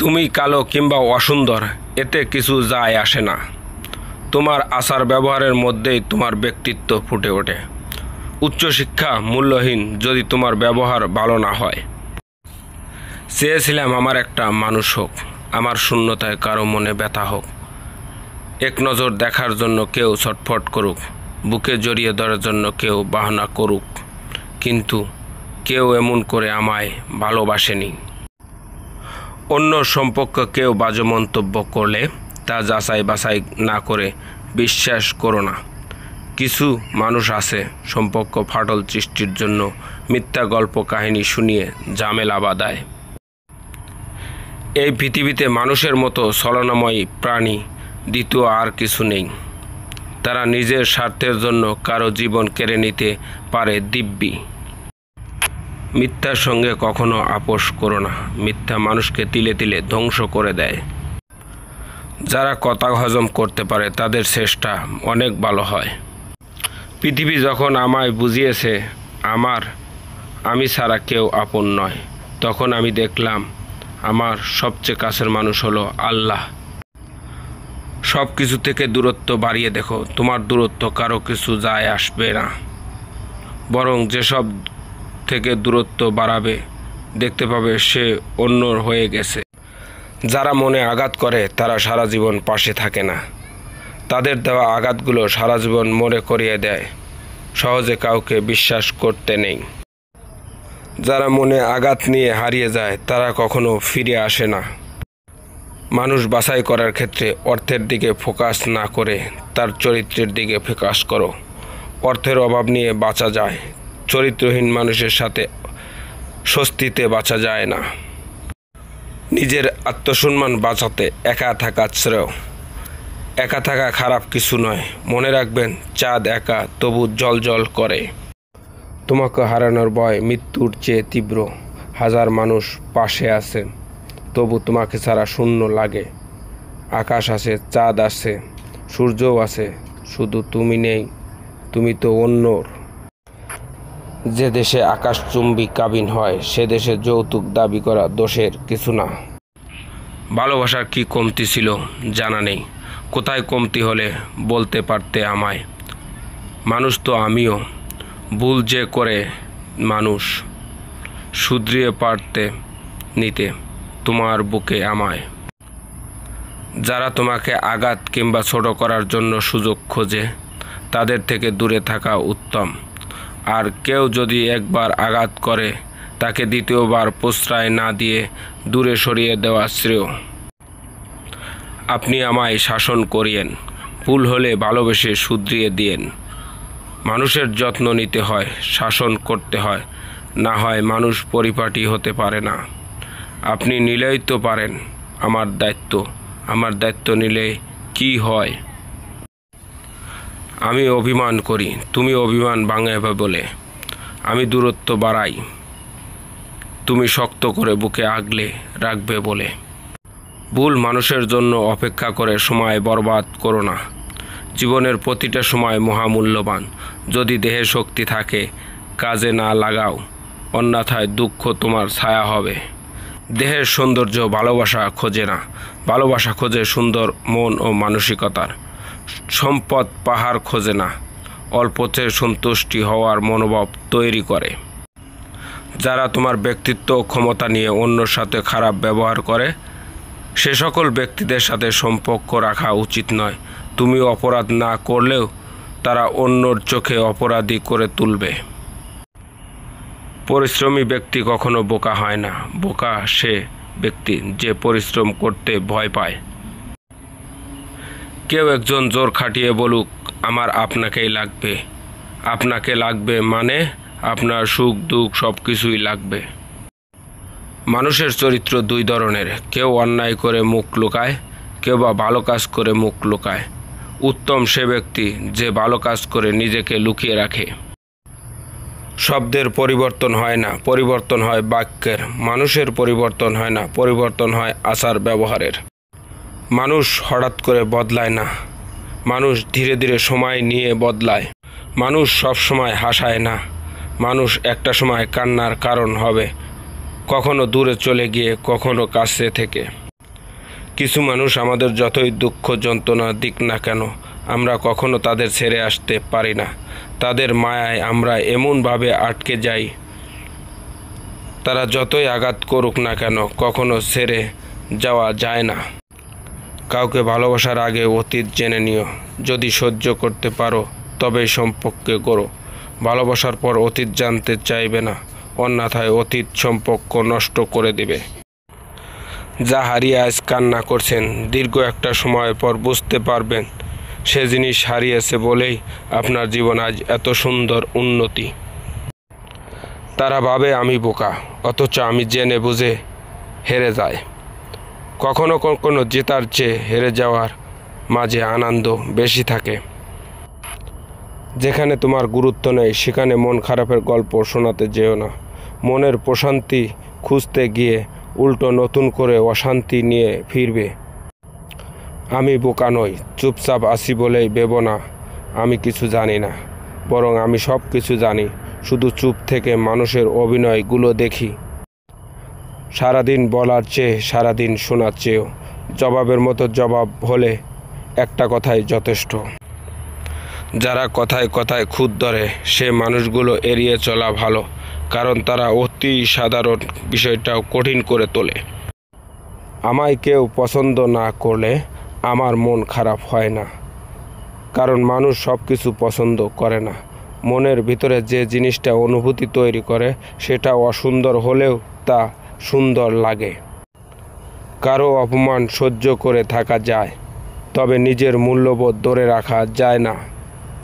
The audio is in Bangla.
তুমি কালো কিংবা অসুন্দর এতে কিছু যায় আসে না তোমার আচার ব্যবহারের মধ্যেই তোমার ব্যক্তিত্ব ফুটে ওঠে উচ্চশিক্ষা মূল্যহীন যদি তোমার ব্যবহার ভালো না হয় চেয়েছিলাম আমার একটা মানুষ হোক আমার শূন্যতায় কারো মনে ব্যথা হোক এক নজর দেখার জন্য কেউ ছটফট করুক বুকে জড়িয়ে ধরার জন্য কেউ বাহানা করুক কিন্তু কেউ এমন করে আমায় ভালোবাসেনি অন্য সম্পর্ক কেউ বাজে মন্তব্য করলে তা যাচাই বাছাই না করে বিশ্বাস করো না কিছু মানুষ আছে সম্পর্ক ফাটল সৃষ্টির জন্য মিথ্যা গল্প কাহিনী শুনিয়ে ঝামেলা বাদায় এই পৃথিবীতে মানুষের মতো ছলনাময়ী প্রাণী দ্বিতীয় আর কিছু নেই তারা নিজের স্বার্থের জন্য কারো জীবন কেড়ে নিতে পারে দিব্যি মিথ্যার সঙ্গে কখনো আপোষ করো না মিথ্যা মানুষকে তিলে তিলে ধ্বংস করে দেয় যারা কথা হজম করতে পারে তাদের চেষ্টা অনেক ভালো হয় পৃথিবী যখন আমায় বুঝিয়েছে আমার আমি ছাড়া কেউ আপন নয় তখন আমি দেখলাম আমার সবচেয়ে কাছের মানুষ হলো আল্লাহ সব কিছু থেকে দূরত্ব বাড়িয়ে দেখো তোমার দূরত্ব কারো কিছু যায় আসবে না বরং যেসব থেকে দূরত্ব বাড়াবে দেখতে পাবে সে অন্য হয়ে গেছে যারা মনে আঘাত করে তারা সারা জীবন পাশে থাকে না তাদের দেওয়া আঘাতগুলো সারা জীবন মনে করিয়ে দেয় সহজে কাউকে বিশ্বাস করতে নেই যারা মনে আঘাত নিয়ে হারিয়ে যায় তারা কখনো ফিরে আসে না মানুষ বাছাই করার ক্ষেত্রে অর্থের দিকে ফোকাস না করে তার চরিত্রের দিকে ফোকাস করো অর্থের অভাব নিয়ে বাঁচা যায় চরিত্রহীন মানুষের সাথে স্বস্তিতে বাঁচা যায় না নিজের আত্মসম্মান বাঁচাতে একা থাকা শ্রেয় একা থাকা খারাপ কিছু নয় মনে রাখবেন চাঁদ একা তবু জল জল করে তোমাকে হারানোর ভয় মৃত্যুর চেয়ে তীব্র হাজার মানুষ পাশে আছে তবু তোমাকে ছাড়া শূন্য লাগে আকাশ আছে চাঁদ আছে সূর্যও আছে শুধু তুমি নেই তুমি তো অন্যর যে দেশে আকাশচুম্বী কাবিন হয় সে দেশে যৌতুক দাবি করা দোষের কিছু না ভালোবাসার কি কমতি ছিল জানা নেই কোথায় কমতি হলে বলতে পারতে আমায় মানুষ তো আমিও ভুল যে করে মানুষ শুধরিয়ে পারতে নিতে তোমার বুকে আমায় যারা তোমাকে আঘাত কিংবা ছোট করার জন্য সুযোগ খোঁজে তাদের থেকে দূরে থাকা উত্তম আর কেউ যদি একবার আঘাত করে তাকে দ্বিতীয়বার প্রশ্রয় না দিয়ে দূরে সরিয়ে দেওয়া শ্রেয় আপনি আমায় শাসন করিয়েন ভুল হলে ভালোবেসে শুধরিয়ে দিয়েন মানুষের যত্ন নিতে হয় শাসন করতে হয় না হয় মানুষ পরিপাটি হতে পারে না আপনি নিলেই তো পারেন আমার দায়িত্ব আমার দায়িত্ব নিলে কি হয় আমি অভিমান করি তুমি অভিমান বাংলা বলে আমি দূরত্ব বাড়াই তুমি শক্ত করে বুকে আগলে রাখবে বলে ভুল মানুষের জন্য অপেক্ষা করে সময় বরবাদ করো না জীবনের প্রতিটা সময় মহামূল্যবান যদি দেহে শক্তি থাকে কাজে না লাগাও অন্যথায় দুঃখ তোমার ছায়া হবে দেহের সৌন্দর্য ভালোবাসা খোঁজে না ভালোবাসা খোঁজে সুন্দর মন ও মানসিকতার সম্পদ পাহাড় খোঁজে না অল্পতে সন্তুষ্টি হওয়ার মনোভাব তৈরি করে যারা তোমার ব্যক্তিত্ব ক্ষমতা নিয়ে অন্যর সাথে খারাপ ব্যবহার করে সে সকল ব্যক্তিদের সাথে সম্পর্ক রাখা উচিত নয় তুমি অপরাধ না করলেও তারা অন্যর চোখে অপরাধী করে তুলবে পরিশ্রমী ব্যক্তি কখনো বোকা হয় না বোকা সে ব্যক্তি যে পরিশ্রম করতে ভয় পায় কেউ একজন জোর খাটিয়ে বলুক আমার আপনাকেই লাগবে আপনাকে লাগবে মানে আপনার সুখ দুঃখ সব কিছুই লাগবে মানুষের চরিত্র দুই ধরনের কেউ অন্যায় করে মুখ লুকায় কেউ বা ভালো কাজ করে মুখ লুকায় উত্তম সে ব্যক্তি যে ভালো কাজ করে নিজেকে লুকিয়ে রাখে শব্দের পরিবর্তন হয় না পরিবর্তন হয় বাক্যের মানুষের পরিবর্তন হয় না পরিবর্তন হয় আচার ব্যবহারের মানুষ হঠাৎ করে বদলায় না মানুষ ধীরে ধীরে সময় নিয়ে বদলায় মানুষ সব সময় হাসায় না মানুষ একটা সময় কান্নার কারণ হবে কখনো দূরে চলে গিয়ে কখনো কাছে থেকে কিছু মানুষ আমাদের যতই দুঃখ যন্ত্রণা দিক না কেন আমরা কখনো তাদের ছেড়ে আসতে পারি না তাদের মায়ায় আমরা এমনভাবে আটকে যাই তারা যতই আঘাত করুক না কেন কখনো ছেড়ে যাওয়া যায় না কাউকে ভালোবাসার আগে অতীত জেনে নিও যদি সহ্য করতে পারো তবে সম্পর্কে করো ভালোবাসার পর অতীত জানতে চাইবে না অন্যথায় অতীত সম্পর্ক নষ্ট করে দেবে যা হারিয়ে আজ কান্না করছেন দীর্ঘ একটা সময় পর বুঝতে পারবেন সে জিনিস হারিয়েছে বলেই আপনার জীবন আজ এত সুন্দর উন্নতি তারা ভাবে আমি বোকা অথচ আমি জেনে বুঝে হেরে যায় কখনো কখনো জেতার চেয়ে হেরে যাওয়ার মাঝে আনন্দ বেশি থাকে যেখানে তোমার গুরুত্ব নেই সেখানে মন খারাপের গল্প শোনাতে যেও না মনের প্রশান্তি খুঁজতে গিয়ে উল্টো নতুন করে অশান্তি নিয়ে ফিরবে আমি বোকা নই চুপচাপ আসি বলেই বেব না আমি কিছু জানি না বরং আমি সব কিছু জানি শুধু চুপ থেকে মানুষের অভিনয়গুলো দেখি সারাদিন বলার চেয়ে সারাদিন শোনার চেয়েও জবাবের মতো জবাব হলে একটা কথাই যথেষ্ট যারা কথায় কথায় খুদ ধরে সে মানুষগুলো এড়িয়ে চলা ভালো কারণ তারা অতি সাধারণ বিষয়টাও কঠিন করে তোলে আমায় কেউ পছন্দ না করলে আমার মন খারাপ হয় না কারণ মানুষ সব কিছু পছন্দ করে না মনের ভিতরে যে জিনিসটা অনুভূতি তৈরি করে সেটা অসুন্দর হলেও তা সুন্দর লাগে কারো অপমান সহ্য করে থাকা যায় তবে নিজের মূল্যবোধ ধরে রাখা যায় না